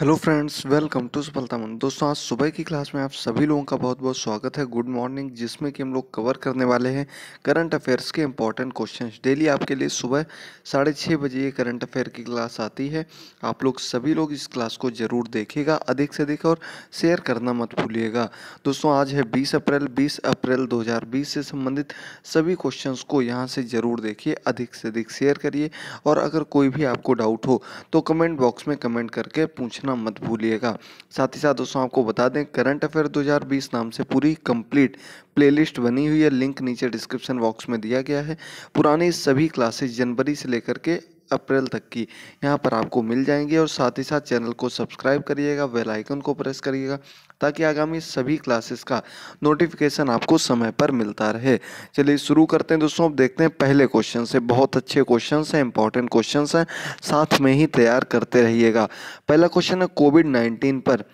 hello friends welcome to सफलता मन दोस्तों आज सुबह की क्लास में आप सभी लोगों का बहुत बहुत स्वागत है गुड मॉर्निंग जिसमें कि हम लोग कवर करने वाले हैं करंट अफेयर्स के इंपॉर्टेंट क्वेश्चंस डेली आपके लिए सुबह साढ़े छः बजे ये करंट अफेयर की क्लास आती है आप लोग सभी लोग इस क्लास को ज़रूर देखेगा अधिक से अधिक और शेयर करना मत भूलिएगा दोस्तों आज है बीस अप्रैल बीस अप्रैल दो से संबंधित सभी क्वेश्चन को यहाँ से ज़रूर देखिए अधिक से अधिक शेयर करिए और अगर कोई भी आपको डाउट हो तो कमेंट बॉक्स में कमेंट करके पूछना मत भूलिएगा साथ ही साथ दोस्तों आपको बता दें करंट अफेयर 2020 नाम से पूरी कंप्लीट प्लेलिस्ट बनी हुई है लिंक नीचे डिस्क्रिप्शन बॉक्स में दिया गया है पुरानी सभी क्लासेस जनवरी से लेकर के अप्रैल तक की यहाँ पर आपको मिल जाएंगे और साथ ही साथ चैनल को सब्सक्राइब करिएगा वेलाइकन आइकन को प्रेस करिएगा ताकि आगामी सभी क्लासेस का नोटिफिकेशन आपको समय पर मिलता रहे चलिए शुरू करते हैं दोस्तों अब देखते हैं पहले क्वेश्चन से बहुत अच्छे क्वेश्चन हैं इंपॉर्टेंट क्वेश्चन हैं साथ में ही तैयार करते रहिएगा पहला क्वेश्चन है कोविड नाइन्टीन पर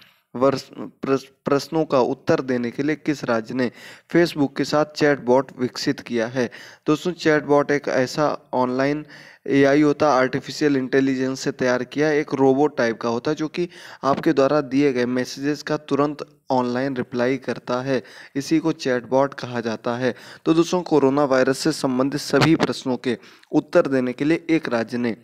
वर्ष प्रश्नों का उत्तर देने के लिए किस राज्य ने फेसबुक के साथ चैटबॉट विकसित किया है दोस्तों चैटबॉट एक ऐसा ऑनलाइन एआई होता है आर्टिफिशियल इंटेलिजेंस से तैयार किया एक रोबोट टाइप का होता है जो कि आपके द्वारा दिए गए मैसेजेस का तुरंत ऑनलाइन रिप्लाई करता है इसी को चैटबॉट कहा जाता है तो दोस्तों कोरोना वायरस से संबंधित सभी प्रश्नों के उत्तर देने के लिए एक राज्य ने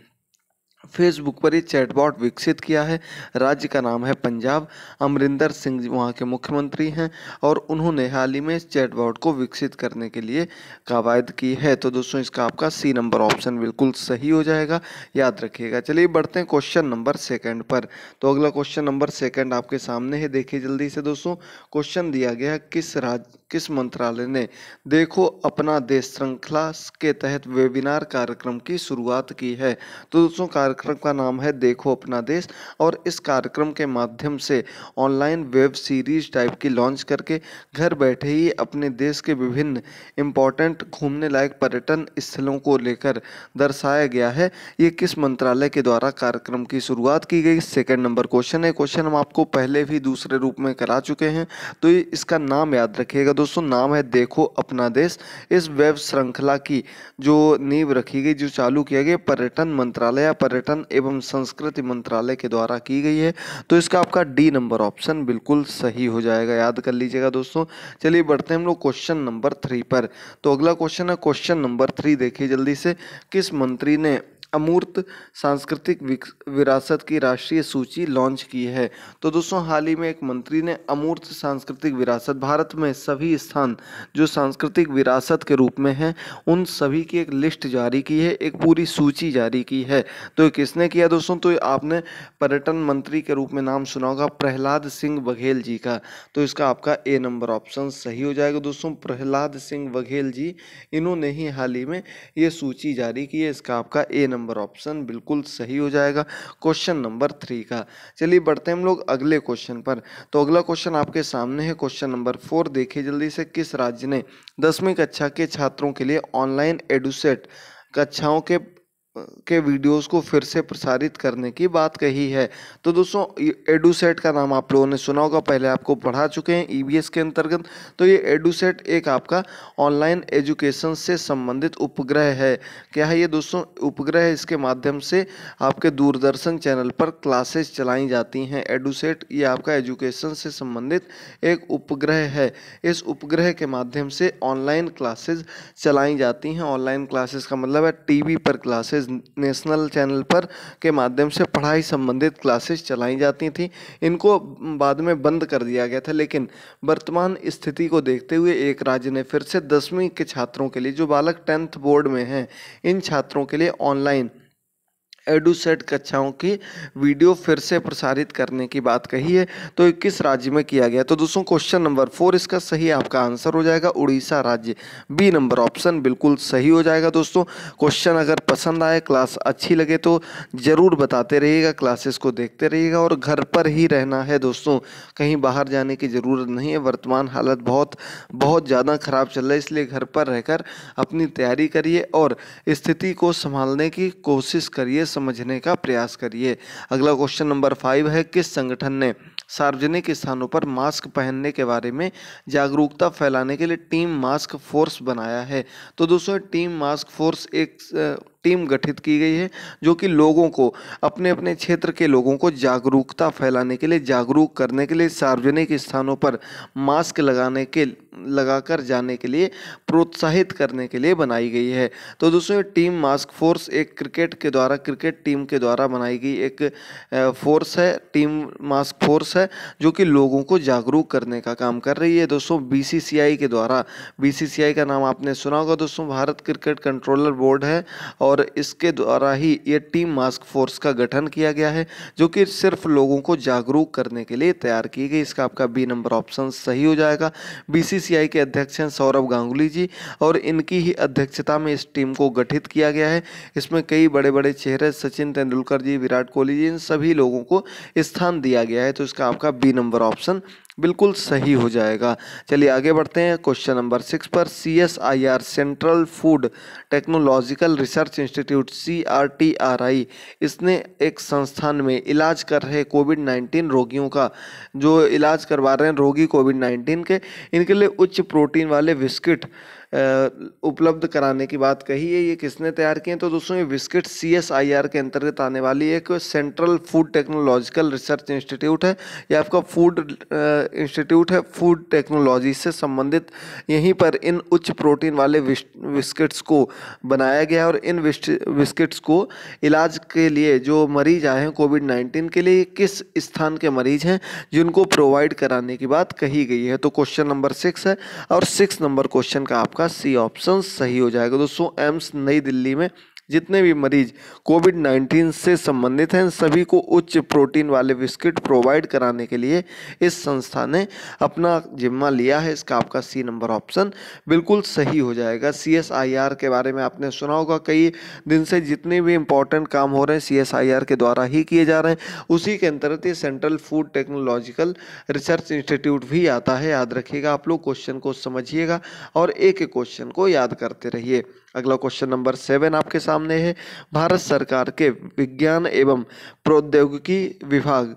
फेसबुक पर ही चैटबॉट विकसित किया है राज्य का नाम है पंजाब अमरिंदर सिंह वहाँ के मुख्यमंत्री हैं और उन्होंने हाल ही में इस चैटबॉट को विकसित करने के लिए कवायद की है तो दोस्तों इसका आपका सी नंबर ऑप्शन बिल्कुल सही हो जाएगा याद रखिएगा चलिए बढ़ते हैं क्वेश्चन नंबर सेकेंड पर तो अगला क्वेश्चन नंबर सेकेंड आपके सामने है देखिए जल्दी से दोस्तों क्वेश्चन दिया गया किस राज्य किस मंत्रालय ने देखो अपना देश श्रृंखला के तहत वेबिनार कार्यक्रम की शुरुआत की है तो दोस्तों कार्य कार्यक्रम का नाम है देखो अपना देश और इस कार्यक्रम के माध्यम से ऑनलाइन वेब सीरीज टाइप की लॉन्च करके घर बैठे ही अपने देश के विभिन्न इम्पोर्टेंट घूमने लायक पर्यटन स्थलों को लेकर दर्शाया गया है ये किस मंत्रालय के द्वारा कार्यक्रम की शुरुआत की गई सेकेंड नंबर क्वेश्चन है क्वेश्चन हम आपको पहले भी दूसरे रूप में करा चुके हैं तो इसका नाम याद रखिएगा दोस्तों नाम है देखो अपना देश इस वेब श्रृंखला की जो नींव रखी गई जो चालू किया गया पर्यटन मंत्रालय या पर्यटन पर्यटन एवं संस्कृति मंत्रालय के द्वारा की गई है तो इसका आपका डी नंबर ऑप्शन बिल्कुल सही हो जाएगा याद कर लीजिएगा दोस्तों चलिए बढ़ते हैं हम लोग क्वेश्चन नंबर थ्री पर तो अगला क्वेश्चन है क्वेश्चन नंबर थ्री देखिए जल्दी से किस मंत्री ने अमूर्त सांस्कृतिक विरासत की राष्ट्रीय सूची लॉन्च की है तो दोस्तों हाल ही में एक मंत्री ने अमूर्त सांस्कृतिक विरासत भारत में सभी स्थान जो सांस्कृतिक विरासत के रूप में हैं उन सभी की एक लिस्ट जारी की है एक पूरी सूची जारी की है तो किसने किया दोस्तों तो आपने पर्यटन मंत्री के रूप में नाम सुना होगा प्रहलाद सिंह बघेल जी का तो इसका आपका ए नंबर ऑप्शन सही हो जाएगा दोस्तों प्रहलाद सिंह बघेल जी इन्होंने ही हाल ही में ये सूची जारी की है इसका आपका ए नंबर नंबर ऑप्शन बिल्कुल सही हो जाएगा क्वेश्चन नंबर थ्री का चलिए बढ़ते हैं हम लोग अगले क्वेश्चन पर तो अगला क्वेश्चन आपके सामने है क्वेश्चन नंबर फोर देखिए जल्दी से किस राज्य ने दसवीं कक्षा के छात्रों के लिए ऑनलाइन एडुसेट कक्षाओं के के वीडियोस को फिर से प्रसारित करने की बात कही है तो दोस्तों एडूसेट का नाम आप लोगों ने सुना होगा पहले आपको पढ़ा चुके हैं ईबीएस e के अंतर्गत तो ये एडूसेट एक आपका ऑनलाइन एजुकेशन से संबंधित उपग्रह है क्या है ये दोस्तों उपग्रह इसके माध्यम से आपके दूरदर्शन चैनल पर क्लासेस चलाई जाती हैं एडूसेट ये आपका एजुकेशन से संबंधित एक उपग्रह है इस उपग्रह के माध्यम से ऑनलाइन क्लासेज चलाई जाती हैं ऑनलाइन क्लासेस का मतलब है टी पर क्लासेज नेशनल चैनल पर के माध्यम से पढ़ाई संबंधित क्लासेस चलाई जाती थी इनको बाद में बंद कर दिया गया था लेकिन वर्तमान स्थिति को देखते हुए एक राज्य ने फिर से दसवीं के छात्रों के लिए जो बालक टेंथ बोर्ड में हैं इन छात्रों के लिए ऑनलाइन एडुसेट कक्षाओं की वीडियो फिर से प्रसारित करने की बात कही है तो किस राज्य में किया गया तो दोस्तों क्वेश्चन नंबर फोर इसका सही आपका आंसर हो जाएगा उड़ीसा राज्य बी नंबर ऑप्शन बिल्कुल सही हो जाएगा दोस्तों क्वेश्चन अगर पसंद आए क्लास अच्छी लगे तो ज़रूर बताते रहिएगा क्लासेस को देखते रहिएगा और घर पर ही रहना है दोस्तों कहीं बाहर जाने की ज़रूरत नहीं है वर्तमान हालत बहुत बहुत ज़्यादा ख़राब चल रहा है इसलिए घर पर रहकर अपनी तैयारी करिए और स्थिति को संभालने की कोशिश करिए समझने का प्रयास करिए अगला क्वेश्चन नंबर फाइव है किस संगठन ने सार्वजनिक स्थानों पर मास्क पहनने के बारे में जागरूकता फैलाने के लिए टीम मास्क फोर्स बनाया है तो दोस्तों टीम मास्क फोर्स एक टीम गठित की गई है जो कि लोगों को अपने अपने क्षेत्र के लोगों को जागरूकता फैलाने के लिए जागरूक करने के लिए सार्वजनिक स्थानों पर मास्क लगाने के लगाकर जाने के लिए प्रोत्साहित करने के लिए बनाई गई है तो दोस्तों ये टीम मास्क फोर्स एक क्रिकेट के द्वारा क्रिकेट टीम के द्वारा बनाई गई एक फोर्स है टीम मास्क फोर्स है जो कि लोगों को जागरूक करने का काम कर रही है दोस्तों बीसीसीआई के द्वारा बीसीसीआई का नाम आपने सुना होगा दोस्तों भारत क्रिकेट कंट्रोलर बोर्ड है और और इसके द्वारा ही ये टीम मास्क फोर्स का गठन किया गया है जो कि सिर्फ लोगों को जागरूक करने के लिए तैयार की गई इसका आपका बी नंबर ऑप्शन सही हो जाएगा बीसीसीआई के अध्यक्ष हैं सौरभ गांगुली जी और इनकी ही अध्यक्षता में इस टीम को गठित किया गया है इसमें कई बड़े बड़े चेहरे सचिन तेंदुलकर जी विराट कोहली जी इन सभी लोगों को स्थान दिया गया है तो इसका आपका बी नंबर ऑप्शन बिल्कुल सही हो जाएगा चलिए आगे बढ़ते हैं क्वेश्चन नंबर सिक्स पर C S I R central food technological research institute C R T R I इसने एक संस्थान में इलाज कर रहे कोविड नाइन्टीन रोगियों का जो इलाज करवा रहे हैं रोगी कोविड नाइन्टीन के इनके लिए उच्च प्रोटीन वाले बिस्किट उपलब्ध कराने की बात कही है ये किसने तैयार किए तो दोस्तों ये विस्किट सी के अंतर्गत आने वाली एक central food technological research institute है ये आपका फूड इंस्टीट्यूट है फूड टेक्नोलॉजी से संबंधित यहीं पर इन उच्च प्रोटीन वाले बिस्किट्स को बनाया गया और इन बिस्किट्स को इलाज के लिए जो मरीज आए हैं कोविड नाइन्टीन के लिए किस स्थान के मरीज हैं जिनको प्रोवाइड कराने की बात कही गई है तो क्वेश्चन नंबर सिक्स है और सिक्स नंबर क्वेश्चन का आपका आपका सी ऑप्शन सही हो जाएगा दोस्तों एम्स नई दिल्ली में जितने भी मरीज कोविड 19 से संबंधित हैं सभी को उच्च प्रोटीन वाले बिस्किट प्रोवाइड कराने के लिए इस संस्था ने अपना जिम्मा लिया है इसका आपका सी नंबर ऑप्शन बिल्कुल सही हो जाएगा सी के बारे में आपने सुना होगा कई दिन से जितने भी इंपॉर्टेंट काम हो रहे हैं सी के द्वारा ही किए जा रहे हैं उसी के अंतर्गत ये central food technological research institute भी आता है याद रखिएगा आप लोग क्वेश्चन को समझिएगा और एक एक क्वेश्चन को याद करते रहिए अगला क्वेश्चन नंबर सेवन आपके सामने है भारत सरकार के विज्ञान एवं प्रौद्योगिकी विभाग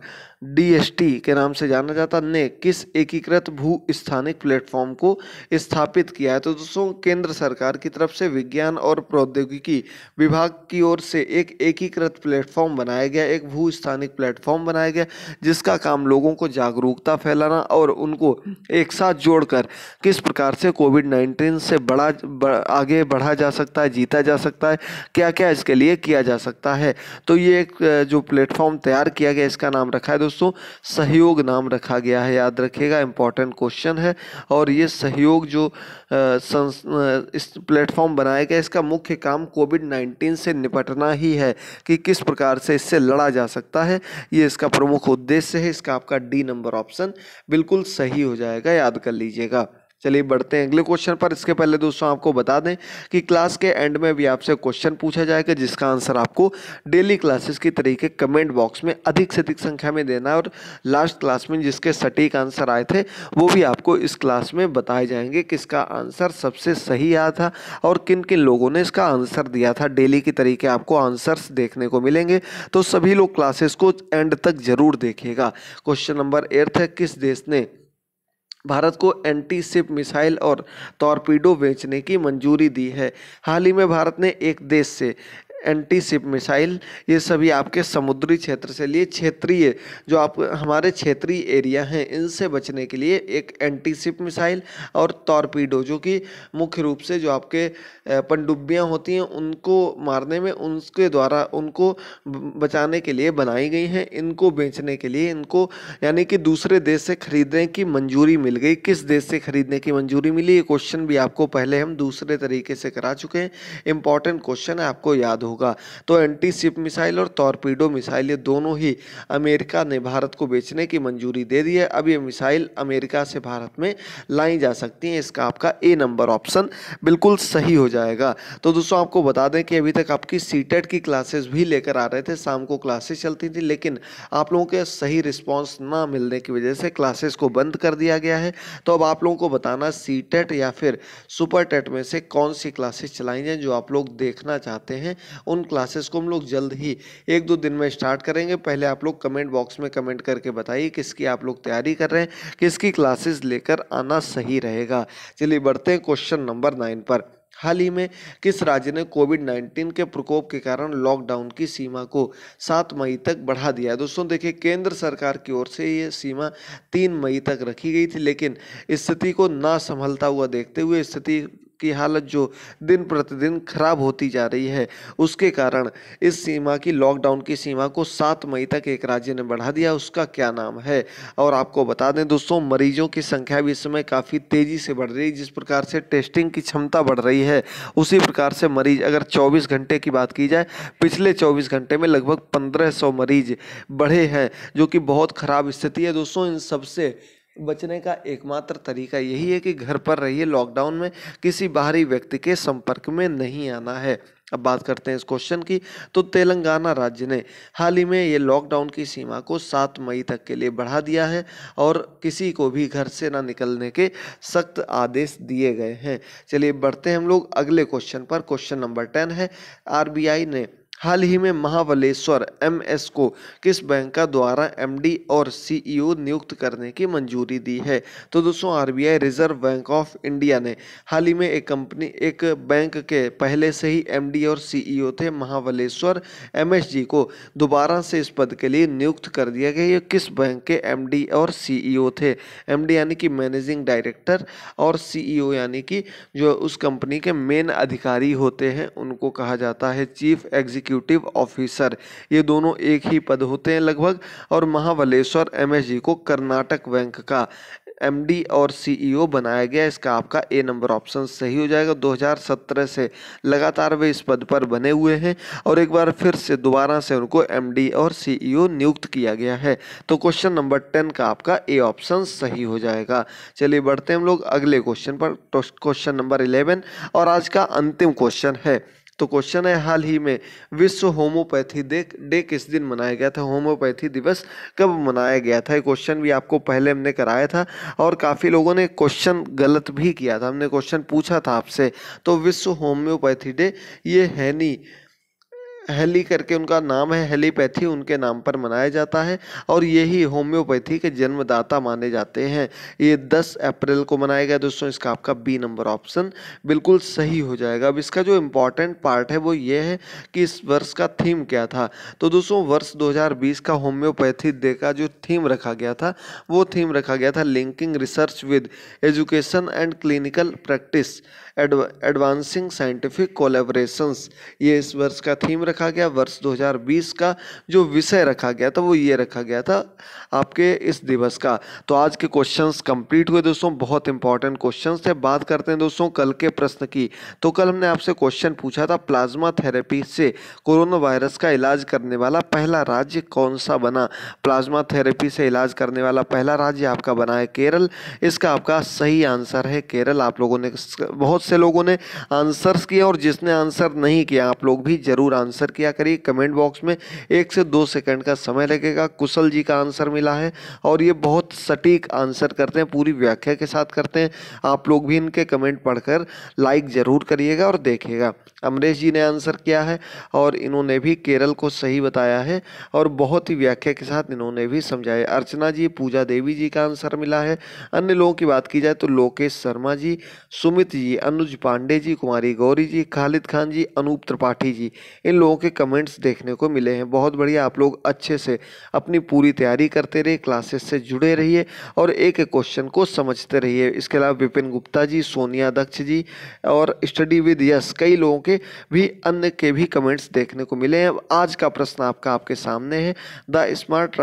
डीएसटी के नाम से जाना जाता ने किस एकीकृत भू स्थानिक प्लेटफॉर्म को स्थापित किया है तो दोस्तों केंद्र सरकार की तरफ से विज्ञान और प्रौद्योगिकी विभाग की ओर से एक एकीकृत प्लेटफॉर्म बनाया गया एक भू स्थानिक प्लेटफॉर्म बनाया गया जिसका काम लोगों को जागरूकता फैलाना और उनको एक साथ जोड़कर किस प्रकार से कोविड नाइन्टीन से बड़ा आगे बढ़ा जा सकता है जीता जा सकता है क्या क्या इसके लिए किया जा सकता है तो ये एक जो प्लेटफॉर्म तैयार किया गया इसका नाम रखा है दोस्तों दोस्तों सहयोग नाम रखा गया है याद रखेगा इंपॉर्टेंट क्वेश्चन है और ये सहयोग जो इस प्लेटफॉर्म बनाया गया इसका मुख्य काम कोविड नाइन्टीन से निपटना ही है कि किस प्रकार से इससे लड़ा जा सकता है ये इसका प्रमुख उद्देश्य है इसका आपका डी नंबर ऑप्शन बिल्कुल सही हो जाएगा याद कर लीजिएगा चलिए बढ़ते हैं अगले क्वेश्चन पर इसके पहले दोस्तों आपको बता दें कि क्लास के एंड में भी आपसे क्वेश्चन पूछा जाएगा जिसका आंसर आपको डेली क्लासेस की तरीके कमेंट बॉक्स में अधिक से अधिक संख्या में देना है और लास्ट क्लास में जिसके सटीक आंसर आए थे वो भी आपको इस क्लास में बताए जाएंगे किसका आंसर सबसे सही आया था और किन किन लोगों ने इसका आंसर दिया था डेली के तरीके आपको आंसर्स देखने को मिलेंगे तो सभी लोग क्लासेस को एंड तक जरूर देखिएगा क्वेश्चन नंबर एट है किस देश ने भारत को एंटी सिप मिसाइल और टॉर्पीडो बेचने की मंजूरी दी है हाल ही में भारत ने एक देश से एंटी शिप मिसाइल ये सभी आपके समुद्री क्षेत्र से लिए क्षेत्रीय जो आप हमारे क्षेत्रीय एरिया हैं इनसे बचने के लिए एक एंटी शिप मिसाइल और तौरपीडो जो कि मुख्य रूप से जो आपके पनडुब्बियाँ होती हैं उनको मारने में उनके द्वारा उनको बचाने के लिए बनाई गई हैं इनको बेचने के लिए इनको यानी कि दूसरे देश से खरीदने की मंजूरी मिल गई किस देश से खरीदने की मंजूरी मिली ये क्वेश्चन भी आपको पहले हम दूसरे तरीके से करा चुके हैं इंपॉर्टेंट क्वेश्चन है आपको याद हो होगा तो एंटी शिप मिसाइल और टॉरपीडो मिसाइल ये दोनों ही अमेरिका ने भारत को बेचने की मंजूरी दे दी है अब ये मिसाइल अमेरिका से भारत में लाई जा सकती हैं इसका आपका ए नंबर ऑप्शन बिल्कुल सही हो जाएगा तो दोस्तों आपको बता दें कि अभी तक आपकी सी e की क्लासेस भी लेकर आ रहे थे शाम को क्लासेस चलती थी लेकिन आप लोगों के सही रिस्पॉन्स ना मिलने की वजह से क्लासेस को बंद कर दिया गया है तो अब आप लोगों को बताना सी टेट e या फिर सुपर टेट e में से कौन सी क्लासेस चलाई जाएँ जो आप लोग देखना चाहते हैं उन क्लासेस को हम लोग जल्द ही एक दो दिन में स्टार्ट करेंगे पहले आप लोग कमेंट बॉक्स में कमेंट करके बताइए किसकी आप लोग तैयारी कर रहे हैं किसकी क्लासेस लेकर आना सही रहेगा चलिए बढ़ते हैं क्वेश्चन नंबर नाइन पर हाल ही में किस राज्य ने कोविड 19 के प्रकोप के कारण लॉकडाउन की सीमा को सात मई तक बढ़ा दिया है दोस्तों देखिए केंद्र सरकार की ओर से ये सीमा तीन मई तक रखी गई थी लेकिन स्थिति को ना संभलता हुआ देखते हुए स्थिति की हालत जो दिन प्रतिदिन खराब होती जा रही है उसके कारण इस सीमा की लॉकडाउन की सीमा को सात मई तक एक राज्य ने बढ़ा दिया उसका क्या नाम है और आपको बता दें दोस्तों मरीजों की संख्या भी इस समय काफ़ी तेज़ी से बढ़ रही है जिस प्रकार से टेस्टिंग की क्षमता बढ़ रही है उसी प्रकार से मरीज अगर चौबीस घंटे की बात की जाए पिछले चौबीस घंटे में लगभग पंद्रह सौ मरीज बढ़े हैं जो कि बहुत ख़राब स्थिति है दोस्तों इन सबसे बचने का एकमात्र तरीका यही है कि घर पर रहिए लॉकडाउन में किसी बाहरी व्यक्ति के संपर्क में नहीं आना है अब बात करते हैं इस क्वेश्चन की तो तेलंगाना राज्य ने हाल ही में ये लॉकडाउन की सीमा को सात मई तक के लिए बढ़ा दिया है और किसी को भी घर से ना निकलने के सख्त आदेश दिए गए हैं चलिए बढ़ते हैं हम लोग अगले क्वेश्चन पर क्वेश्चन नंबर टेन है आरबीआई ने हाल ही में महाबलेश्वर एमएस को किस बैंक का द्वारा एमडी और सीईओ नियुक्त करने की मंजूरी दी है तो दोस्तों RBI reserve bank of India ने हाल ही में एक कंपनी एक बैंक के पहले से ही एमडी और सीईओ थे महाबलेश्वर जी को दोबारा से इस पद के लिए नियुक्त कर दिया गया ये किस बैंक के एमडी और सी थे एम यानी कि मैनेजिंग डायरेक्टर और सी यानी कि जो उस कंपनी के मेन अधिकारी होते हैं उनको कहा जाता है चीफ एग्जी एग्जीक्यूटिव ऑफिसर ये दोनों एक ही पद होते हैं लगभग और महाबलेश्वर एम को कर्नाटक बैंक का एम और सी e बनाया गया इसका आपका ए नंबर ऑप्शन सही हो जाएगा 2017 से लगातार वे इस पद पर बने हुए हैं और एक बार फिर से दोबारा से उनको एम और सी e नियुक्त किया गया है तो क्वेश्चन नंबर 10 का आपका ए ऑप्शन सही हो जाएगा चलिए बढ़ते हैं हम लोग अगले क्वेश्चन पर क्वेश्चन नंबर 11 और आज का अंतिम क्वेश्चन है तो क्वेश्चन है हाल ही में विश्व होम्योपैथी डे डे किस दिन मनाया गया था होम्योपैथी दिवस कब मनाया गया था ये क्वेश्चन भी आपको पहले हमने कराया था और काफ़ी लोगों ने क्वेश्चन गलत भी किया था हमने क्वेश्चन पूछा था आपसे तो विश्व होम्योपैथी डे ये है नहीं हेली करके उनका नाम है हेलीपैथी उनके नाम पर मनाया जाता है और यही होम्योपैथी के जन्मदाता माने जाते हैं ये 10 अप्रैल को मनाया गया दोस्तों इसका आपका बी नंबर ऑप्शन बिल्कुल सही हो जाएगा अब इसका जो इम्पॉर्टेंट पार्ट है वो ये है कि इस वर्ष का थीम क्या था तो दोस्तों वर्ष दो का होम्योपैथी डे का जो थीम रखा गया था वो थीम रखा गया था linking research with education and clinical practice advancing scientific collaborations ये इस वर्ष का थीम रखा गया वर्ष 2020 का जो विषय रखा गया था वो ये रखा गया था आपके इस दिवस का तो आज के क्वेश्चंस कंप्लीट हुए दोस्तों बहुत इंपॉर्टेंट क्वेश्चंस थे बात करते हैं दोस्तों कल के प्रश्न की तो कल हमने आपसे क्वेश्चन पूछा था प्लाज्मा थेरेपी से कोरोना वायरस का इलाज करने वाला पहला राज्य कौन सा बना प्लाज्मा थेरेपी से इलाज करने वाला पहला राज्य आपका बना है केरल इसका आपका सही आंसर है केरल आप लोगों ने बहुत से लोगों ने आंसर्स किया और जिसने आंसर नहीं किया आप लोग भी जरूर आंसर आंसर किया करिए कमेंट बॉक्स में एक से दो सेकंड का समय लगेगा कुशल जी का आंसर मिला है और ये बहुत सटीक आंसर करते हैं पूरी व्याख्या के साथ करते हैं आप लोग भी इनके कमेंट पढ़कर लाइक ज़रूर करिएगा और देखिएगा अमरेश जी ने आंसर किया है और इन्होंने भी केरल को सही बताया है और बहुत ही व्याख्या के साथ इन्होंने भी समझाया अर्चना जी पूजा देवी जी का आंसर मिला है अन्य लोगों की बात की जाए तो लोकेश शर्मा जी सुमित जी अनुज पांडे जी कुमारी गौरी जी खालिद खान जी अनूप त्रिपाठी जी इन लोगों लोगों के कमेंट्स देखने को मिले हैं बहुत बढ़िया आप लोग अच्छे से अपनी पूरी तैयारी करते रहिए क्लासेस से जुड़े रहिए और एक एक क्वेश्चन को समझते रहिए इसके अलावा विपिन गुप्ता जी सोनिया दक्ष जी और स्टडी विद यस कई लोगों के भी अन्य के भी कमेंट्स देखने को मिले हैं आज का प्रश्न आपका आपके सामने है द स्मार्ट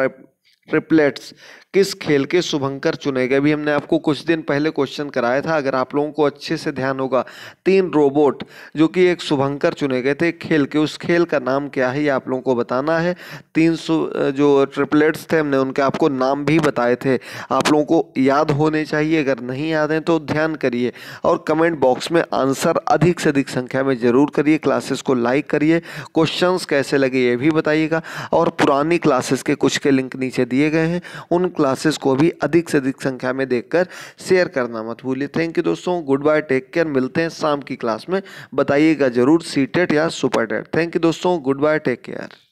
ट्रिपलेट्स किस खेल के शुभंकर चुने गए भी हमने आपको कुछ दिन पहले क्वेश्चन कराया था अगर आप लोगों को अच्छे से ध्यान होगा तीन रोबोट जो कि एक शुभंकर चुने गए थे खेल के उस खेल का नाम क्या है ये आप लोगों को बताना है तीन जो ट्रिपलेट्स थे हमने उनके आपको नाम भी बताए थे आप लोगों को याद होने चाहिए अगर नहीं याद हैं तो ध्यान करिए और कमेंट बॉक्स में आंसर अधिक से अधिक संख्या में ज़रूर करिए क्लासेस को लाइक करिए क्वेश्चंस कैसे लगे ये भी बताइएगा और पुरानी क्लासेस के कुछ के लिंक नीचे दिए गए हैं उन क्लासेस को भी अधिक से अधिक संख्या में देखकर शेयर करना मत भूलिए थैंक यू दोस्तों गुड बाय टेक केयर मिलते हैं शाम की क्लास में बताइएगा जरूर सी टेट या सुपर टेट थैंक यू दोस्तों गुड बाय टेक केयर